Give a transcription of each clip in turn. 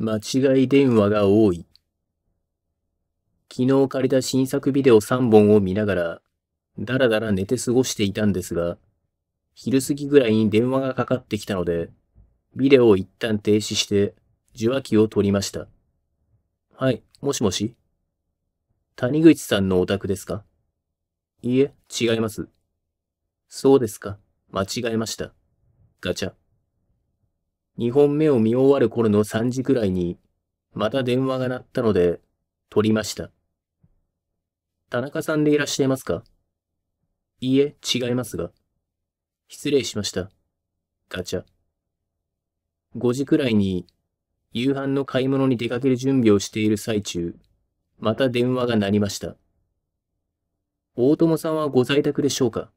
間違い電話が多い。昨日借りた新作ビデオ3本を見ながら、だらだら寝て過ごしていたんですが、昼過ぎぐらいに電話がかかってきたので、ビデオを一旦停止して受話器を取りました。はい、もしもし谷口さんのお宅ですかいいえ、違います。そうですか、間違えました。ガチャ。二本目を見終わる頃の三時くらいに、また電話が鳴ったので、取りました。田中さんでいらっしゃいますかいいえ、違いますが。失礼しました。ガチャ。5時くらいに、夕飯の買い物に出かける準備をしている最中、また電話が鳴りました。大友さんはご在宅でしょうか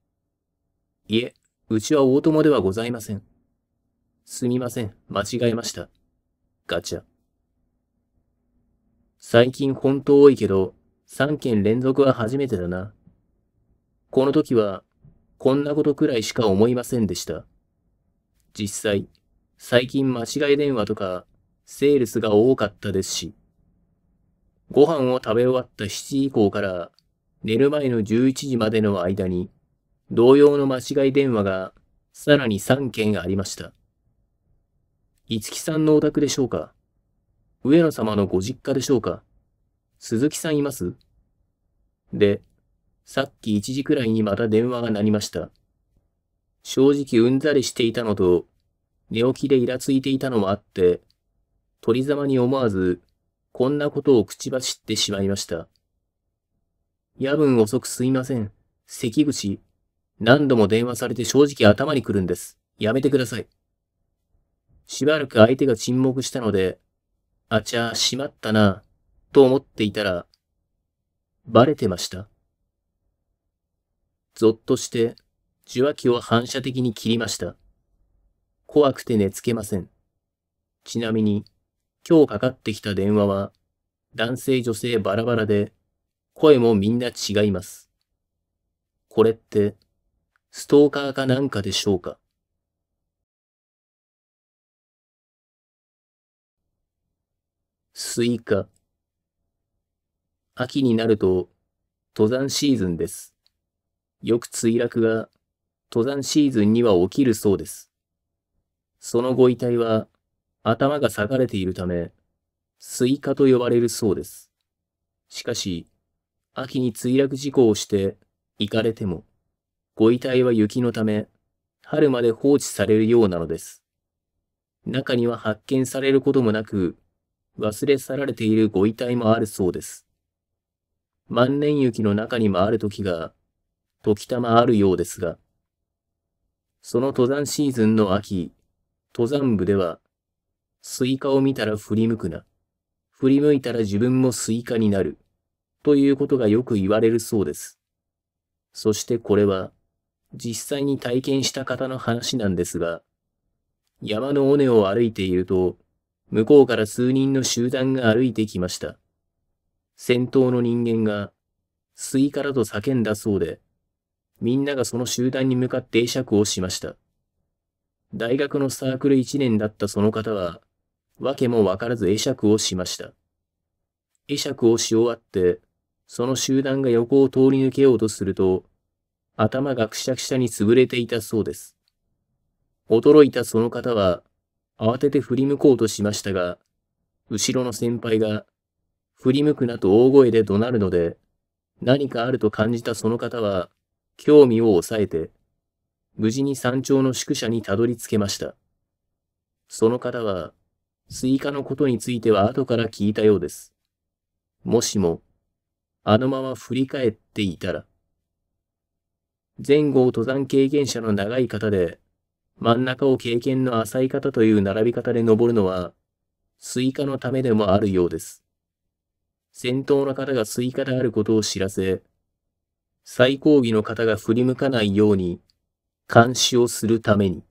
いえ、うちは大友ではございません。すみません、間違えました。ガチャ。最近本当多いけど、3件連続は初めてだな。この時は、こんなことくらいしか思いませんでした。実際、最近間違い電話とか、セールスが多かったですし。ご飯を食べ終わった7時以降から、寝る前の11時までの間に、同様の間違い電話がさらに3件ありました。五木さんのお宅でしょうか上野様のご実家でしょうか鈴木さんいますで、さっき1時くらいにまた電話が鳴りました。正直うんざりしていたのと、寝起きでイラついていたのもあって、鳥様に思わず、こんなことを口走ってしまいました。夜分遅くすいません。関口、何度も電話されて正直頭にくるんです。やめてください。しばらく相手が沈黙したので、あちゃ、しまったな、と思っていたら、バレてました。ぞっとして受話器を反射的に切りました。怖くて寝つけません。ちなみに、今日かかってきた電話は、男性女性バラバラで、声もみんな違います。これって、ストーカーかなんかでしょうかスイカ。秋になると登山シーズンです。よく墜落が登山シーズンには起きるそうです。そのご遺体は頭が裂かれているため、スイカと呼ばれるそうです。しかし、秋に墜落事故をして行かれても、ご遺体は雪のため、春まで放置されるようなのです。中には発見されることもなく、忘れ去られているご遺体もあるそうです。万年雪の中にもある時が、時たまあるようですが、その登山シーズンの秋、登山部では、スイカを見たら振り向くな。振り向いたら自分もスイカになる。ということがよく言われるそうです。そしてこれは、実際に体験した方の話なんですが、山の尾根を歩いていると、向こうから数人の集団が歩いてきました。先頭の人間が、吸いカと叫んだそうで、みんながその集団に向かって会釈をしました。大学のサークル1年だったその方は、わけもわからず会釈をしました。会釈をし終わって、その集団が横を通り抜けようとすると、頭がくしゃくしゃに潰れていたそうです。驚いたその方は、慌てて振り向こうとしましたが、後ろの先輩が、振り向くなと大声で怒鳴るので、何かあると感じたその方は、興味を抑えて、無事に山頂の宿舎にたどり着けました。その方は、スイカのことについては後から聞いたようです。もしも、あのまま振り返っていたら。前後登山経験者の長い方で、真ん中を経験の浅い方という並び方で登るのは、スイカのためでもあるようです。先頭の方がスイカであることを知らせ、最後尾の方が振り向かないように、監視をするために。